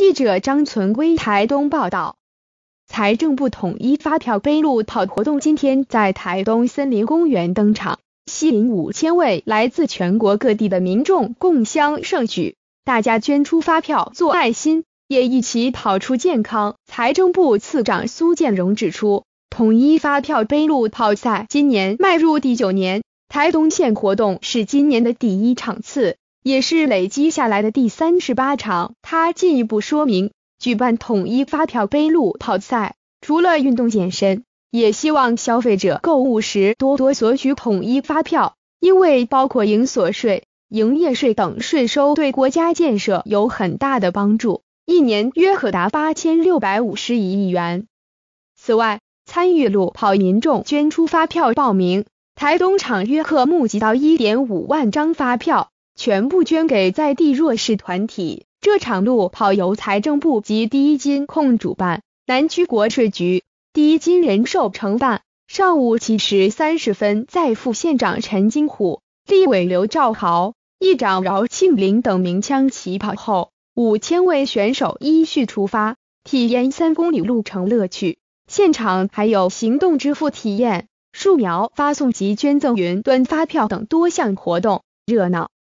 记者张存威台东报道，财政部统一发票杯路跑活动今天在台东森林公园登场，吸引五千位来自全国各地的民众共襄盛举。大家捐出发票做爱心，也一起跑出健康。财政部次长苏建荣指出，统一发票杯路跑赛今年迈入第九年，台东县活动是今年的第一场次。也是累积下来的第三十八场。他进一步说明，举办统一发票杯路跑赛，除了运动健身，也希望消费者购物时多多索取统一发票，因为包括营所税、营业税等税收，对国家建设有很大的帮助，一年约可达八千六百五十一亿元。此外，参与路跑民众捐出发票报名，台东场约可募集到一点五万张发票。全部捐给在地弱势团体。这场路跑由财政部及第一金控主办，南区国税局、第一金人寿承办。上午七时三十分，在副县长陈金虎、立委刘兆豪、议长饶庆林等鸣枪起跑后，五千位选手依序出发，体验三公里路程乐趣。现场还有行动支付体验、树苗发送及捐赠云端发票等多项活动，热闹。